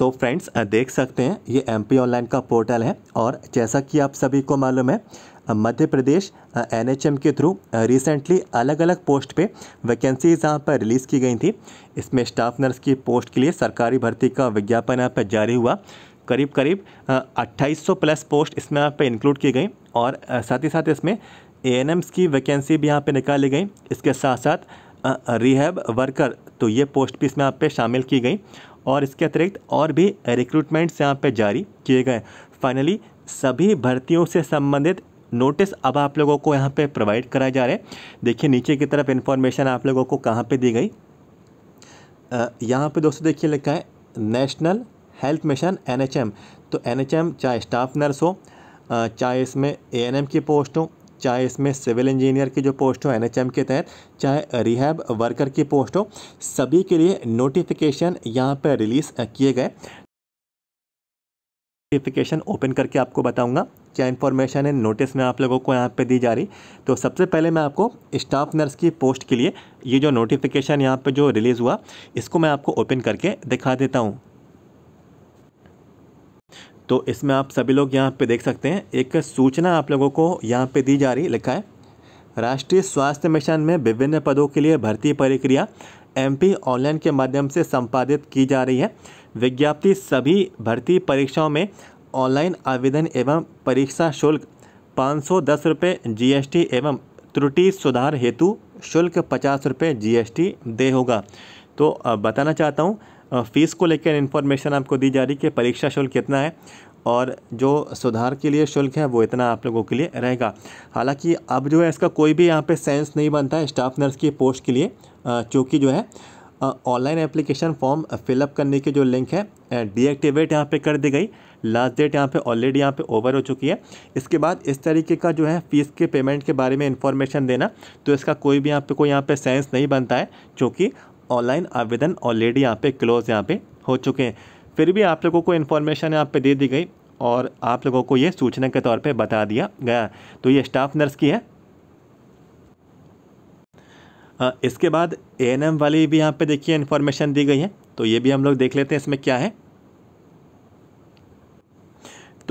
सो so friends देख सकते हैं ये एम पी ऑनलाइन का पोर्टल है और जैसा कि आप सभी को मालूम है मध्य प्रदेश एनएचएम के थ्रू रिसेंटली अलग अलग पोस्ट पे वैकेंसीज यहाँ पर रिलीज़ की गई थी इसमें स्टाफ नर्स की पोस्ट के लिए सरकारी भर्ती का विज्ञापन यहाँ पर जारी हुआ करीब करीब 2800 प्लस पोस्ट इसमें यहाँ पर इंक्लूड की गई और साथ ही साथ इसमें ए की वैकेंसी भी यहाँ पर निकाली गई इसके साथ साथ रिहैब वर्कर तो ये पोस्ट भी इसमें यहाँ पे शामिल की गई और इसके अतिरिक्त और भी रिक्रूटमेंट्स यहाँ पे जारी किए गए फाइनली सभी भर्तियों से संबंधित नोटिस अब आप लोगों को यहाँ पे प्रोवाइड कराए जा रहे हैं देखिए नीचे की तरफ इन्फॉर्मेशन आप लोगों को कहाँ पर दी गई यहाँ पर दोस्तों देखिए लिखा है नेशनल हेल्थ मिशन एन तो एन चाहे स्टाफ नर्स हो चाहे इसमें ए की पोस्ट हो चाहे इसमें सिविल इंजीनियर की जो पोस्ट हो एनएचएम के तहत चाहे रिहैब वर्कर की पोस्ट हो सभी के लिए नोटिफिकेशन यहाँ पर रिलीज़ किए गए नोटिफिकेशन ओपन करके आपको बताऊंगा क्या इन्फॉर्मेशन है नोटिस में आप लोगों को यहाँ पे दी जा रही तो सबसे पहले मैं आपको स्टाफ नर्स की पोस्ट के लिए ये जो नोटिफिकेशन यहाँ पे जो रिलीज़ हुआ इसको मैं आपको ओपन करके दिखा देता हूँ तो इसमें आप सभी लोग यहाँ पे देख सकते हैं एक सूचना आप लोगों को यहाँ पे दी जा रही लिखा है राष्ट्रीय स्वास्थ्य मिशन में विभिन्न पदों के लिए भर्ती प्रक्रिया एमपी ऑनलाइन के माध्यम से संपादित की जा रही है विज्ञप्ति सभी भर्ती परीक्षाओं में ऑनलाइन आवेदन एवं परीक्षा शुल्क पाँच सौ दस रुपये जी एवं त्रुटि सुधार हेतु शुल्क पचास रुपये जी दे होगा तो बताना चाहता हूँ फ़ीस को लेकर इन्फॉर्मेशन आपको दी जा रही कि परीक्षा शुल्क कितना है और जो सुधार के लिए शुल्क है वो इतना आप लोगों के लिए रहेगा हालांकि अब जो है इसका कोई भी यहाँ पे सेंस नहीं बनता है स्टाफ नर्स की पोस्ट के लिए चूँकि जो है ऑनलाइन एप्लीकेशन फॉर्म फिलअप करने की जो लिंक है डीएक्टिवेट यहाँ पे कर दी गई लास्ट डेट यहाँ पे ऑलरेडी यहाँ पे ओवर हो चुकी है इसके बाद इस तरीके का जो है फ़ीस के पेमेंट के बारे में इन्फॉर्मेशन देना तो इसका कोई भी यहाँ पे कोई यहाँ पे सेंस नहीं बनता है क्योंकि ऑनलाइन आवेदन ऑलरेडी यहाँ पे क्लोज यहाँ पे हो चुके हैं फिर भी आप लोगों को इन्फॉर्मेशन यहाँ पे दे दी गई और आप लोगों को ये सूचना के तौर पे बता दिया गया तो ये स्टाफ नर्स की है इसके बाद ए वाली भी यहाँ पे देखिए इन्फॉर्मेशन दी गई है तो ये भी हम लोग देख लेते हैं इसमें क्या है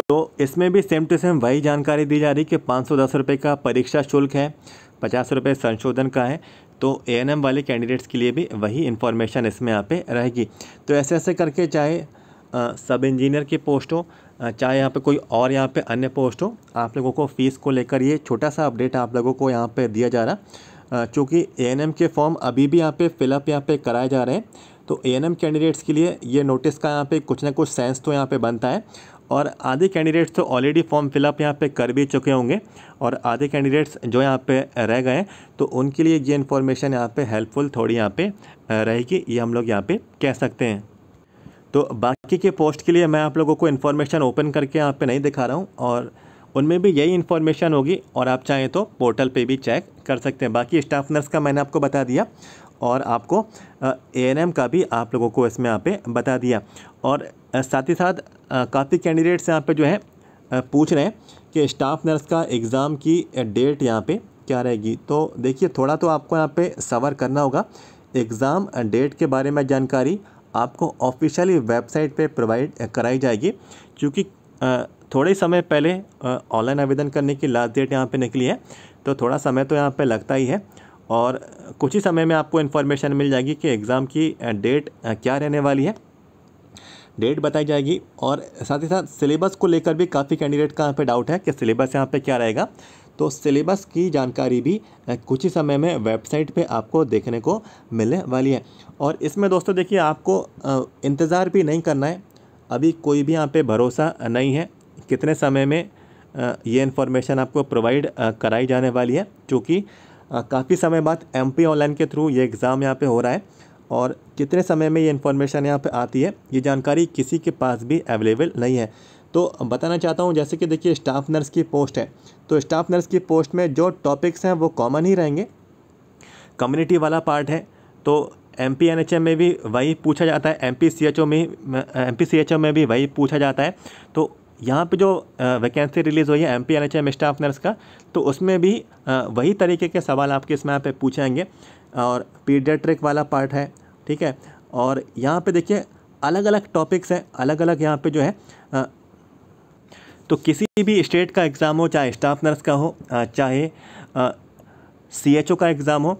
तो इसमें भी सेम टू सेम वही जानकारी दी जा रही है कि पाँच सौ दस रुपये का परीक्षा शुल्क है पचास रुपये संशोधन का है तो ए वाले कैंडिडेट्स के लिए भी वही इन्फॉर्मेशन इसमें यहाँ पे रहेगी तो ऐसे ऐसे करके चाहे सब इंजीनियर की पोस्ट हो चाहे यहाँ पे कोई और यहाँ पे अन्य पोस्ट हो आप लोगों को फ़ीस को लेकर ये छोटा सा अपडेट आप लोगों को यहाँ पे दिया जा रहा चूँकि ए के फॉर्म अभी भी यहाँ पे फिलअप यहाँ पे कराए जा रहे हैं तो ए कैंडिडेट्स के लिए ये नोटिस का यहाँ पे कुछ ना कुछ सेंस तो यहाँ पे बनता है और आधे कैंडिडेट्स तो ऑलरेडी फॉर्म फिलअप यहाँ पे कर भी चुके होंगे और आधे कैंडिडेट्स जो यहाँ पे रह गए तो उनके लिए ये इन्फॉर्मेशन यहाँ पे हेल्पफुल थोड़ी यहाँ पे रहेगी ये हम लोग यहाँ पे कह सकते हैं तो बाकी के पोस्ट के लिए मैं आप लोगों को इन्फॉर्मेशन ओपन करके यहाँ पर नहीं दिखा रहा हूँ और उनमें भी यही इन्फॉर्मेशन होगी और आप चाहें तो पोर्टल पर भी चेक कर सकते हैं बाकी स्टाफ नर्स का मैंने आपको बता दिया और आपको ए एन एम का भी आप लोगों को इसमें यहाँ पे बता दिया और साथ ही साथ काफ़ी कैंडिडेट्स यहाँ पे जो है पूछ रहे हैं कि स्टाफ नर्स का एग्ज़ाम की डेट यहाँ पे क्या रहेगी तो देखिए थोड़ा तो आपको यहाँ पे सवर करना होगा एग्ज़ाम डेट के बारे में जानकारी आपको ऑफिशियली वेबसाइट पे प्रोवाइड कराई जाएगी क्योंकि थोड़े समय पहले ऑनलाइन आवेदन करने की लास्ट डेट यहाँ पर निकली है तो थोड़ा समय तो यहाँ पर लगता ही है और कुछ ही समय में आपको इन्फॉर्मेशन मिल जाएगी कि एग्ज़ाम की डेट क्या रहने वाली है डेट बताई जाएगी और साथ ही साथ सिलेबस को लेकर भी काफ़ी कैंडिडेट का यहाँ पे डाउट है कि सिलेबस यहाँ पे क्या रहेगा तो सिलेबस की जानकारी भी कुछ ही समय में वेबसाइट पे आपको देखने को मिलने वाली है और इसमें दोस्तों देखिए आपको इंतज़ार भी नहीं करना है अभी कोई भी यहाँ पर भरोसा नहीं है कितने समय में ये इन्फॉर्मेशन आपको प्रोवाइड कराई जाने वाली है चूँकि काफ़ी समय बाद एम ऑनलाइन के थ्रू ये एग्ज़ाम यहाँ पर हो रहा है और कितने समय में ये इन्फॉर्मेशन यहाँ पे आती है ये जानकारी किसी के पास भी अवेलेबल नहीं है तो बताना चाहता हूँ जैसे कि देखिए स्टाफ नर्स की पोस्ट है तो स्टाफ नर्स की पोस्ट में जो टॉपिक्स हैं वो कॉमन ही रहेंगे कम्युनिटी वाला पार्ट है तो M P N H M में भी वही पूछा जाता है M P C H O में M P C H O में भी वही पूछा जाता है तो यहाँ पे जो वैकेंसी रिलीज़ हुई है M P N H M staff nurse का तो उसमें भी वही तरीके के सवाल आपके इसमें यहाँ पे पूछेंगे और पीडियाट्रिक वाला पार्ट है ठीक है और यहाँ पे देखिए अलग अलग टॉपिक्स हैं अलग अलग यहाँ पे जो है आ, तो किसी भी स्टेट का एग्ज़ाम हो चाहे स्टाफ नर्स का हो आ, चाहे सी एच ओ का एग्ज़ाम हो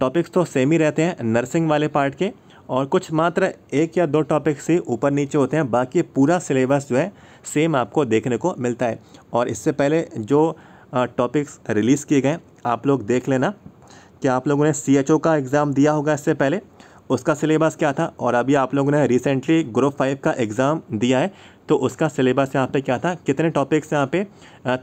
टॉपिक्स तो सेम ही रहते हैं नर्सिंग वाले पार्ट के और कुछ मात्र एक या दो टॉपिक से ऊपर नीचे होते हैं बाकी पूरा सिलेबस जो है सेम आपको देखने को मिलता है और इससे पहले जो टॉपिक्स रिलीज़ किए गए आप लोग देख लेना कि आप लोगों ने सी का एग्ज़ाम दिया होगा इससे पहले उसका सिलेबस क्या था और अभी आप लोगों ने रिसेंटली ग्रुप फाइव का एग्ज़ाम दिया है तो उसका सिलेबस यहाँ पे क्या था कितने टॉपिक्स यहाँ पे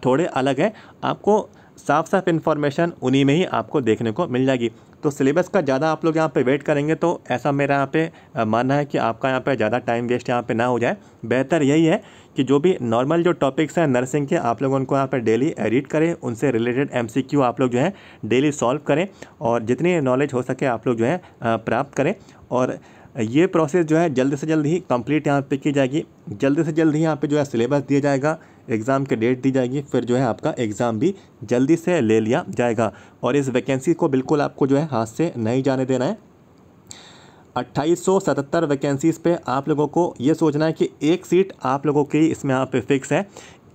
थोड़े अलग हैं आपको साफ साफ इन्फॉर्मेशन उन्हीं में ही आपको देखने को मिल जाएगी तो सिलेबस का ज़्यादा आप लोग यहाँ पे वेट करेंगे तो ऐसा मेरा यहाँ पे मानना है कि आपका यहाँ पे ज़्यादा टाइम वेस्ट यहाँ पे ना हो जाए बेहतर यही है कि जो भी नॉर्मल जो टॉपिक्स हैं नर्सिंग के आप लोग उनको यहाँ पे डेली एडिट करें उनसे रिलेटेड एम आप लोग जो है डेली सॉल्व करें और जितनी नॉलेज हो सके आप लोग जो है प्राप्त करें और ये प्रोसेस जो है जल्द से जल्द ही कंप्लीट यहाँ पे की जाएगी जल्द से जल्द ही यहाँ पे जो है सिलेबस दिया जाएगा एग्ज़ाम के डेट दी जाएगी फिर जो है आपका एग्ज़ाम भी जल्दी से ले लिया जाएगा और इस वैकेंसी को बिल्कुल आपको जो है हाथ से नहीं जाने देना है अट्ठाईस सौ सतहत्तर वैकेंसीज़ पे आप लोगों को ये सोचना है कि एक सीट आप लोगों की इसमें यहाँ पे फिक्स है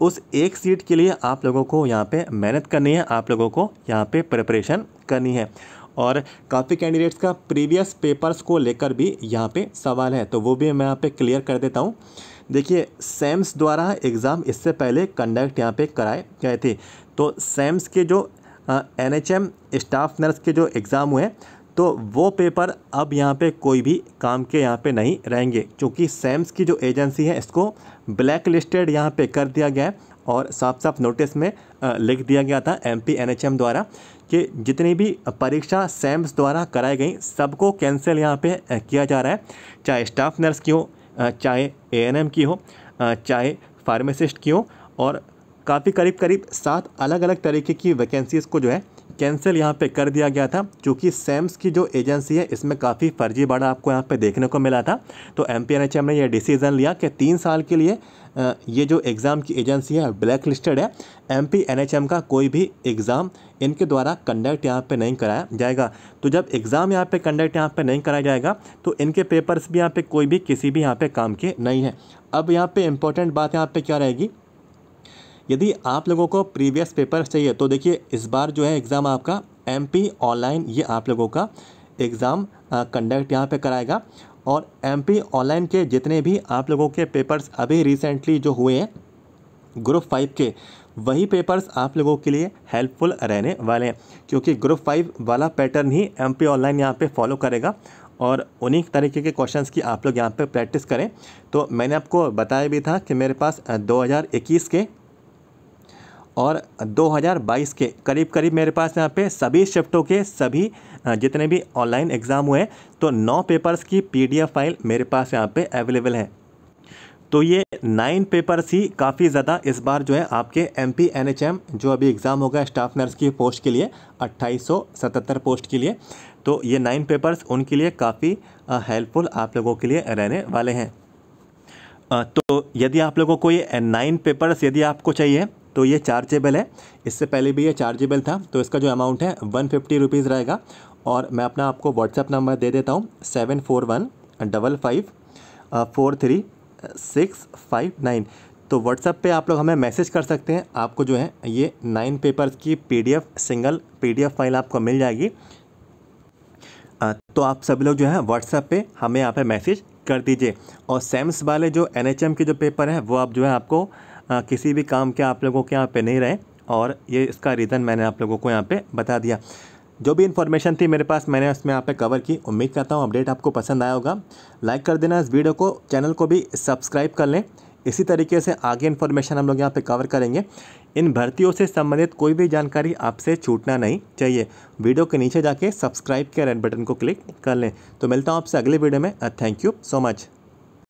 उस एक सीट के लिए आप लोगों को यहाँ पे मेहनत करनी है आप लोगों को यहाँ पे प्रिपरेशन करनी है और काफ़ी कैंडिडेट्स का प्रीवियस पेपर्स को लेकर भी यहाँ पे सवाल है तो वो भी मैं यहाँ पे क्लियर कर देता हूँ देखिए सैम्स द्वारा एग्ज़ाम इससे पहले कंडक्ट यहाँ पे कराए गए थे तो सेम्स के जो N H M staff nurse के जो एग्ज़ाम हुए तो वो पेपर अब यहाँ पे कोई भी काम के यहाँ पे नहीं रहेंगे क्योंकि सैम्स की जो एजेंसी है इसको ब्लैक लिस्टेड यहाँ पे कर दिया गया है और साफ साफ नोटिस में लिख दिया गया था एम पी द्वारा कि जितनी भी परीक्षा सैम्स द्वारा कराई गई सबको कैंसिल यहाँ पे किया जा रहा है चाहे स्टाफ नर्स की हो चाहे ए की हो चाहे फार्मेसिस्ट की हो और काफ़ी करीब करीब सात अलग अलग तरीके की वैकेंसीज़ को जो है कैंसिल यहाँ पे कर दिया गया था क्योंकि सैम्स की जो एजेंसी है इसमें काफ़ी फर्जी बड़ा आपको यहाँ पे देखने को मिला था तो एम ने यह डिसीज़न लिया कि तीन साल के लिए ये जो एग्ज़ाम की एजेंसी है ब्लैक लिस्टेड है एम का कोई भी एग्ज़ाम इनके द्वारा कंडक्ट यहाँ पे नहीं कराया जाएगा तो जब एग्ज़ाम यहाँ पे कंडक्ट यहाँ पे नहीं कराया जाएगा तो इनके पेपर्स भी यहाँ पे कोई भी किसी भी यहाँ पे काम के नहीं है अब यहाँ पे इम्पोर्टेंट बात यहाँ पे क्या रहेगी यदि आप लोगों को प्रीवियस पेपर चाहिए तो देखिए इस बार जो है एग्ज़ाम आपका एम ऑनलाइन ये आप लोगों का एग्ज़ाम कंडक्ट यहाँ पे कराएगा और एम ऑनलाइन के जितने भी आप लोगों के पेपर्स अभी रिसेंटली जो हुए हैं ग्रुप फाइव के वही पेपर्स आप लोगों के लिए हेल्पफुल रहने वाले हैं क्योंकि ग्रुप फाइव वाला पैटर्न ही एम ऑनलाइन यहाँ पे फॉलो करेगा और उन्हीं तरीके के क्वेश्चंस की आप लोग यहाँ पे प्रैक्टिस करें तो मैंने आपको बताया भी था कि मेरे पास 2021 के और 2022 के करीब करीब मेरे पास यहाँ पे सभी शिफ्टों के सभी जितने भी ऑनलाइन एग्ज़ाम हुए तो नौ पेपर्स की पीडीएफ फाइल मेरे पास यहाँ पे अवेलेबल है तो ये नाइन पेपर्स ही काफ़ी ज़्यादा इस बार जो है आपके M P N H M जो अभी एग्ज़ाम होगा स्टाफ नर्स की पोस्ट के लिए 2877 पोस्ट के लिए तो ये नाइन पेपर्स उनके लिए काफ़ी हेल्पफुल आप लोगों के लिए रहने वाले हैं तो यदि आप लोगों को ये नाइन पेपर्स यदि आपको चाहिए तो ये चार्जेबल है इससे पहले भी ये चार्जेबल था तो इसका जो अमाउंट है वन फिफ्टी रुपीज़ रहेगा और मैं अपना आपको व्हाट्सएप नंबर दे देता हूँ seven four one double five four three six five nine तो व्हाट्सएप पे आप लोग हमें मैसेज कर सकते हैं आपको जो है ये नाइन पेपर्स की पी सिंगल पी फाइल आपको मिल जाएगी तो आप सभी लोग जो है व्हाट्सएप पर हमें यहाँ पर मैसेज कर दीजिए और सैम्स वाले जो एनएचएम के जो पेपर हैं वो आप जो है आपको किसी भी काम के आप लोगों के यहाँ पे नहीं रहे और ये इसका रीज़न मैंने आप लोगों को यहाँ पे बता दिया जो भी इन्फॉर्मेशन थी मेरे पास मैंने उसमें यहाँ पे कवर की उम्मीद करता हूँ अपडेट आपको पसंद आया होगा लाइक कर देना इस वीडियो को चैनल को भी सब्सक्राइब कर लें इसी तरीके से आगे इन्फॉर्मेशन हम लोग यहाँ पे कवर करेंगे इन भर्तियों से संबंधित कोई भी जानकारी आपसे छूटना नहीं चाहिए वीडियो के नीचे जाके सब्सक्राइब के रेड बटन को क्लिक कर लें तो मिलता हूँ आपसे अगले वीडियो में थैंक यू सो मच